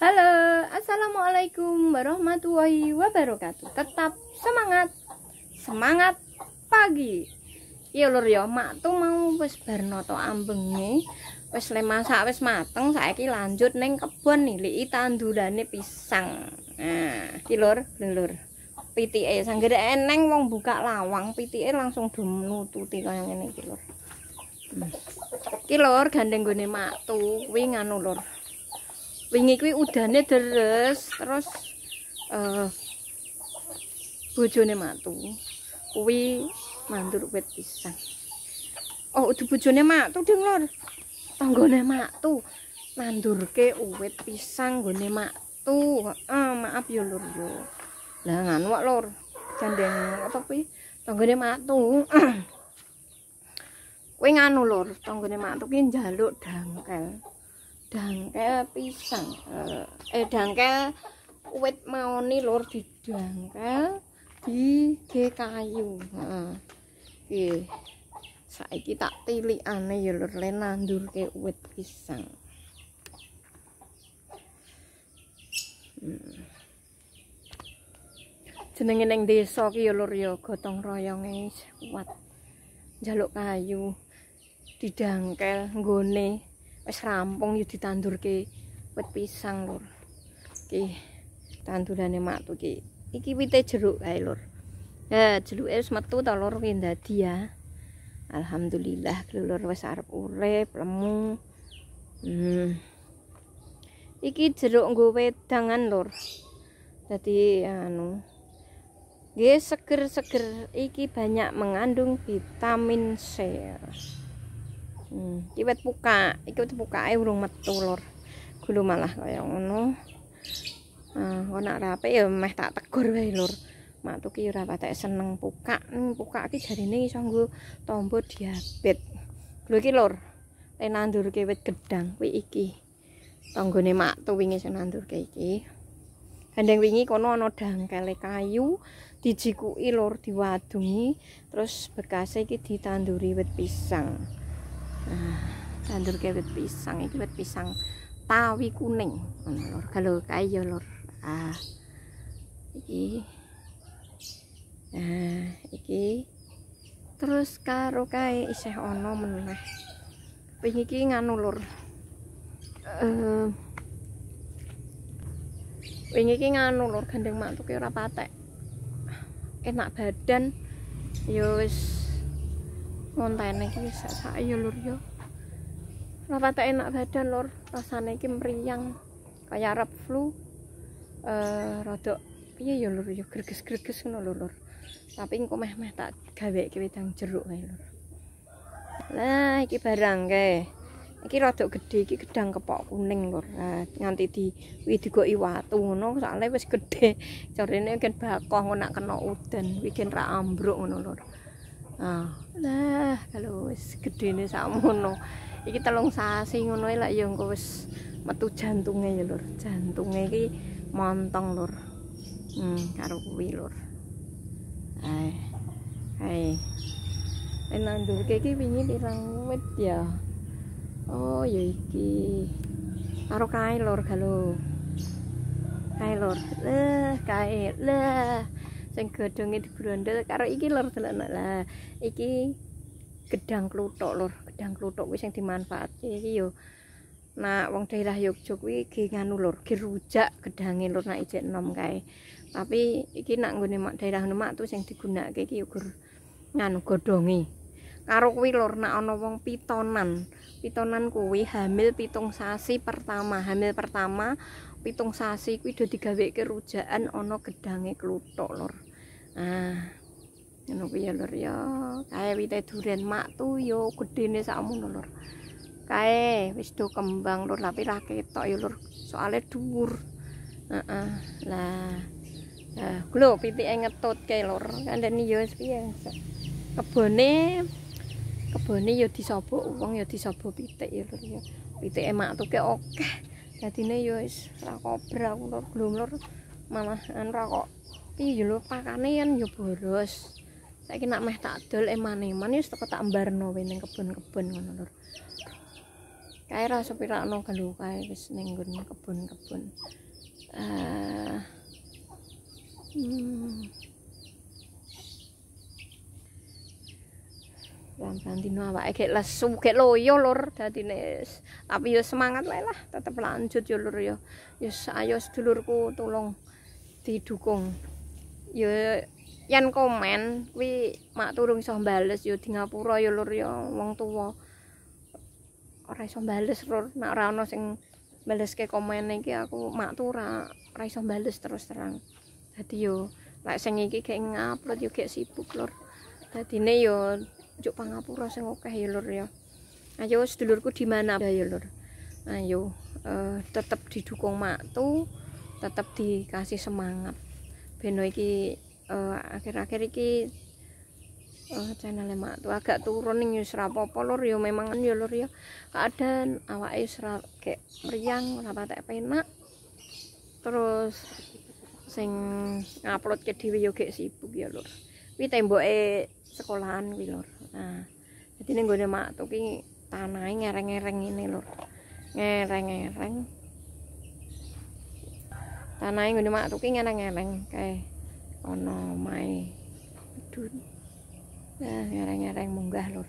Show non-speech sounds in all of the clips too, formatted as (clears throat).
Halo, Assalamualaikum warahmatullahi wabarakatuh Tetap semangat Semangat pagi Iya lur ya, mak tuh mau wis bernoto ambenge Wis le masak wis mateng, saiki lanjut neng kebun nih Liki tandurane pisang Nah, iki lur, lur PTE sanggere eneng wong buka lawang PTE langsung dumnututi kaya ngene iki lur. Hmm. Iki lur gandeng gone matu kuwi nganu lur. wingi kuwi udane deres terus eh uh, bojone mantu kuwi mandur wit pisang oh udu bojone mantu ding lur tanggone mantu mandurke uwit pisang nggone mantu uh, maaf ya lur yo lah nganu wak lur jandeng apa kuwi tanggone mantu (clears throat) kuwi nganu lur tanggone mantu ki njaluk dangkel dangkel pisang eh, eh dangkel uwit maoni lur didangkel di ge kayu heeh saiki tak tilikane ya lur le nandurke uwit pisang hmm. jenenge ning desa ki ya lur ya gotong royonge kuat njaluk kayu didangkel ngone wis rampung ya ditandurke wit pisang lur. Iki tandurane matu iki. Iki wite jeruk kae lur. Ya jeruke wis metu ta lur dadi ya. Alhamdulillah lur wis arep urip lemu. Hmm. Iki jeruk nggo wedangan lur. Dadi anu Gue seger-seger iki banyak mengandung vitamin C. Iwet puka iku buka ae urung metu lur. Gulu malah kaya ngono. Ah, kok nak rape ya meh tak tegur wae lur. Matu ki ora patek seneng puka, Ning buka iki hmm, jarine iso nggo tombo diabet. Gulu iki lur. Tenandurke wit gedang kuwi iki. Tanggone matu wingi sing nandurke iki. Gandeng wingi kono ana dangkele kayu dijikuki lur diwadungi terus bekas iki ditanduri wit pisang. Tandur ah, ke wit pisang iki wit pisang tawi kuning. Lur, kalau kae yo lur. Ah. Iki. Nah, iki terus karo kae isih ana meneh. Ping iki nganu lur. Eh. Uh, iki nganu lur gandeng matuke ora patek. Enak badan. Yo wis montene iki sak-sak ya lur yo. Ora enak badan lur, rasane iki mriyang kaya arep flu. Eh rada piye ya lur yo greges-greges ngono lur Tapi engko meh-meh tak gaweke wedang jeruk kae lur. Lah iki barang kae. Iki rada gedhe iki gedang kepok kuning lur. Nah, nganti di widigoki watu ngono soalnya wis gedhe. Carine kan bakoh ngono nak kena udan, wingi ra ambruk ngono lur. Nah, kalau wis gede ini samono, iki telung sasi ngono lah yang kau wis metu jantungnya ya lur, jantungnya ki montong lur, hmm, karo kuwi lur. Hai, hai, hai nandur keki wingi dirang wet ya. Oh, yo iki, karo kain lur kalau. Kain lur, leh, kain, leh. sing godhonge dibrondol karo iki lur delok lah iki gedang kluthuk lur gedang kluthuk kuwi sing dimanfaatke iki yo nah wong daerah Yogyakarta kuwi ge nganu lur ge rujak gedange lur nak ijek enom kae tapi iki nak nggone mak daerah nemak tuh sing digunakake iki yo nganu godhonge karo kuwi lur nak ana wong pitonan pitonan kuwi hamil pitung sasi pertama hamil pertama pitung sasi kuwi do digaweke rujakan ana gedange kluthuk lur Nah, Ngono ya lur ya. Kae wite duren mak tu yo gedene sakmono lur. Kae wis do kembang lur tapi lah ketok yo lur. Soale dhuwur. Heeh. Uh -uh. Lah. Eh, kulo pitike ngetutke lur. Kandene yo wis piye. Kebone kebone yo disobok wong yo disobok pitik yo lur yo. Pitike mak tu ke oke. Dadine yo wis ra kobra lur, glum lur. Malah ra kok iya lho pakane yen yo boros. Saiki nak meh tak dol eman-eman wis teko tak mbarno wene kebon-kebon ngono lur. Kae ra sepirakno gelu kae wis ning nggon kebon-kebon. Eh. Hmm. Lan dino awake gek lesu, gek loyo lur dadine. Tapi yo semangat wae lah, tetep lanjut yo lur yo. Yo ayo sedulurku tolong didukung. ya yen komen kuwi mak turung iso bales ya di ngapura ya lur ya wong tuwa ora iso bales lur nek ora ana sing baleske komen iki aku mak tura ora iso bales terus terang dadi yo lek sing iki gek ngupload yo gek sibuk lur dadine yo cuk pangapura sing akeh ya lur ya ayo sedulurku di mana ya lur ayo uh, eh, tetep didukung mak tu tetep dikasih semangat beno iki eh, akhir-akhir uh, iki uh, channel emak tuh agak turun nih wis rapopo lur yo memang kan yo lur yo keadaan awake wis kayak meriang ora patek penak terus sing ngupload ke dhewe yo gek sibuk ya lur kuwi temboke sekolahan kuwi lur nah jadi ning gone mak tuh ki tanahe ngereng-ngereng ini lur ngereng-ngereng tanahnya ngene mak tuki ngeneng-ngeneng kae ana mai dun nah ngereng-ngereng munggah lur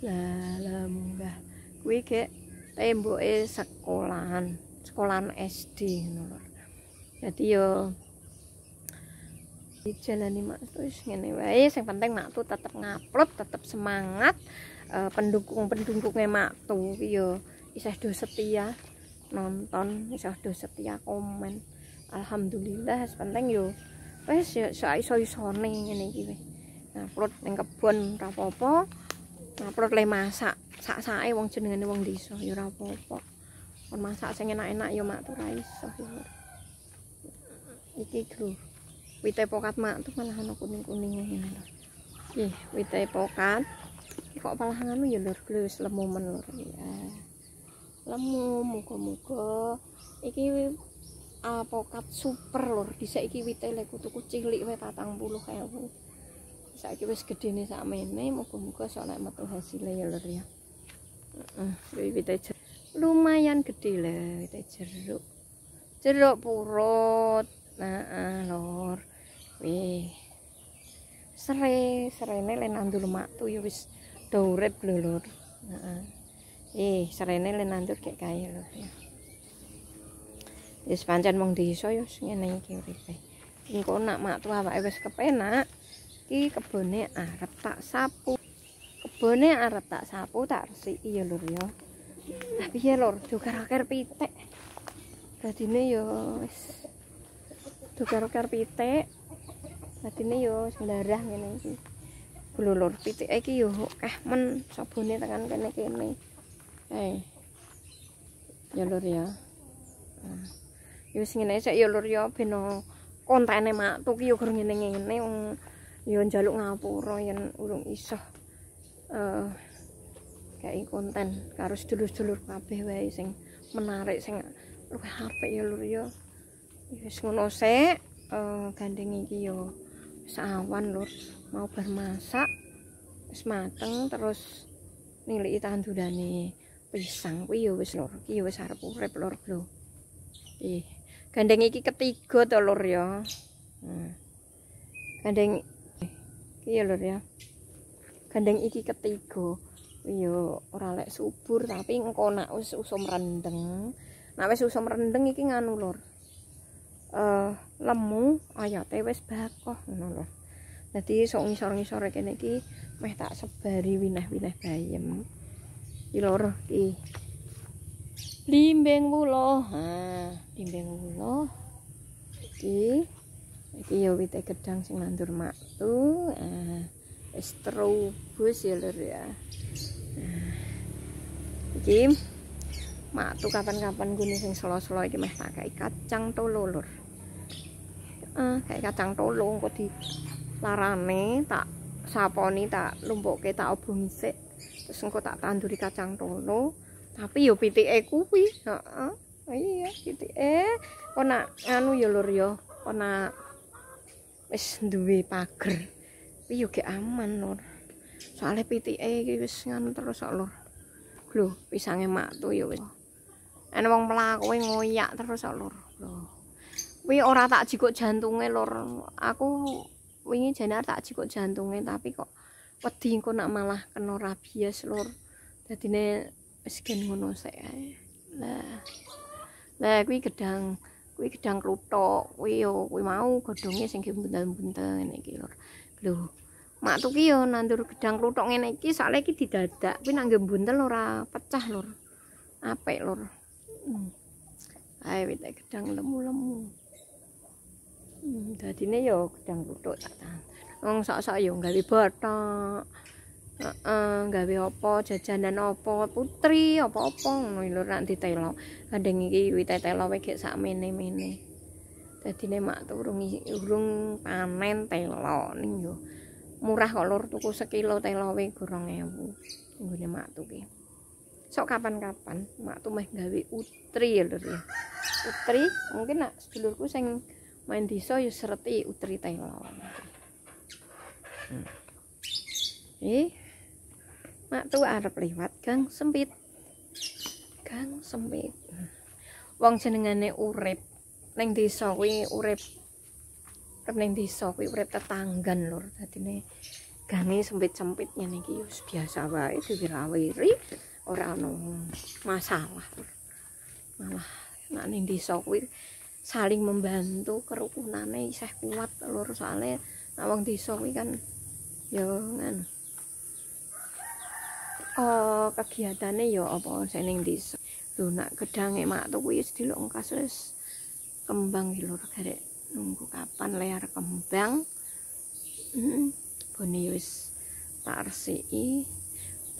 la munggah kuwi ge temboke sekolahan sekolahan SD ngono lur dadi yo dijalani mak terus ngene wae sing penting mak tuh tetep ngupload tetep semangat pendukung-pendukungnya mak tuh yo isih do setia nonton isih do setia komen alhamdulillah penting yo wes yo iso-isone ngene ini wis nah perut kebon ora apa nah perut le masak sak-sake wong jenengane wong diso, yo ora apa masak sing enak-enak yo mak ora iso iki gru wite pokat mak tuh malah ana kuning-kuning ini, lho ih wite pokat kok malah anu ya lur wis lemu men lur ya lemu muga-muga iki alpokat super lur disek iki witele kutuku cilik wae 40.000 saiki wis gedene sakmene muga-muga iso nek metu hasile ya lur ya lumayan gede lho wite jeruk jeruk purut nah uh, lur wih sere serene le nandur matu ya wis do urip lho lur heeh eh serene le nandur kae ya wis pancen wong desa ya ngene iki uripe engko nak mak tua awake wis kepenak iki kebone arep tak sapu kebone arep tak sapu tak resiki ya lur ya tapi ya lur tukar akhir pitik dadine ya wis tukar akhir pitik dadine ya wis ndarah ngene iki lur pitik iki yo akeh men sabune tekan kene kene eh ya lur ya hmm. yo sing ngene sik yo lur yo ben kontene matu ki yo gur ngene ngene yo njaluk ngapura yen urung iso eh uh, konten karo sedulur-sedulur kabeh wae sing menarik sing luwih apik yo lur yo wis ngono sik uh, gandeng iki yo sawan lur mau bar masak wis mateng terus niliki tandurane pisang kuwi yo wis lur iki yo wis arep urip lur lho eh gandeng iki ketiga to lur ya. Hmm. Gandeng iki ya lur ya. Gandeng iki ketiga. iyo ora lek subur tapi engko nak wis usum rendeng. Nak wis usum rendeng iki nganu lur. Eh, lemu ayate wis bakoh ngono lho. Dadi sok ngisor-ngisor kene iki meh tak sebari winah-winah bayem. Iki lur iki. limbeng wulo nah limbeng wulo iki iki ya wite gedang sing nandur maktu nah wis terubus ya lur ya tuh ah. iki kapan-kapan gini sing selo-selo iki meh tak kacang tolo lur ah kayak kacang tolo kok di larane tak saponi tak kayak tak obongi sik terus engko tak tanduri kacang tolo tapi yo pitik eku pi oh iya pitik eh kona anu ya lur yo kona wis duwe pager tapi yo ge aman lur soalnya pitik eki wis ngan terus sok lho pisangnya matu tuh yo wis ane wong pelaku ngoyak terus sok lur lho ora tak jikuk jantunge lur aku wingi jenar tak jikuk jantunge tapi kok wedi kok nak malah kena rabies lur jadine miskin ngono sik ae. Nah. Nah, kuwi gedang, kuwi gedang kluthok. Kuwi yo kuwi mau godhonge sing gembul-gembul ngene iki lho. Lho, makku ki yo nandur gedang kluthok ngene iki sakle iki didadak. Kuwi nang gembul ora pecah lho. Apik lho. Hmm. Ae wit gedang lemu-lemu. Hmm, dadine yo gedang kluthok tak Wong sok-sok yo gawe botok. uh, gawe apa jajanan apa putri apa-apa ngono lho ra ditelo gandeng iki ditelo wae gek sakmene-mene dadine mak tu urung panen telo ning yo murah kok lur tuku sekilo telo wae 2000 nggone mak tuku sok kapan-kapan mak tu meh gawe utri lur utri mungkin nak sedulurku sing main desa ya sereti utri telo hmm. Eh, mak tuh arep lewat gang sempit gang sempit wong jenengane urip ning desa kuwi urip urip ning desa kuwi urip tetanggan lur dadine gange sempit sempit ngene iki yo biasa wae diwirawiri ora ono masalah malah nek ning desa kuwi saling membantu kerukunane isih kuat lur soalnya nek wong desa kuwi kan yo ngono uh, kegiatannya ya apa seneng di lu nak gedang emak tuh wis di longkas wis kembang di luar nunggu kapan layar kembang hmm, boni wis tak resi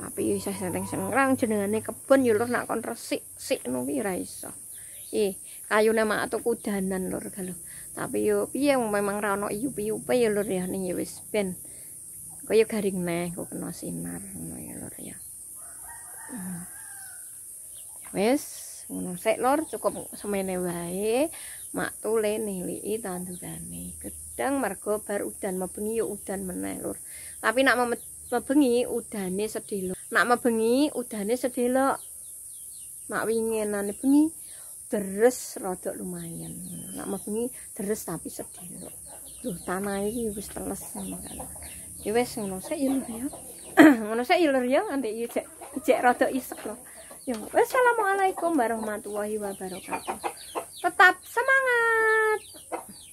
tapi wis seneng sengrang jenengane kebun yulur nak kon resi si nubi raiso ih kayu nama atau kudanan lor galuh tapi yo piye memang rano iyu piyu pe yulur ya nih wis ben kaya garing meh kok kena sinar ngono ya lur ya hmm. wis ngono sik lur cukup semene wae mak tule niliki tandurane kedang mergo bar udan mebengi yo udan meneh lur tapi nak mebengi udane sedih nak mebengi udane sedih lho mak wingenane bengi deres rodok lumayan nak mebengi deres tapi sedih lho tanah iki wis teles semana ya wes ngono saya ilur ya, ya. (clears throat) ngono saya ilur ya nanti ijek-ijek ya cek rada isek loh ya wassalamualaikum warahmatullahi wabarakatuh tetap semangat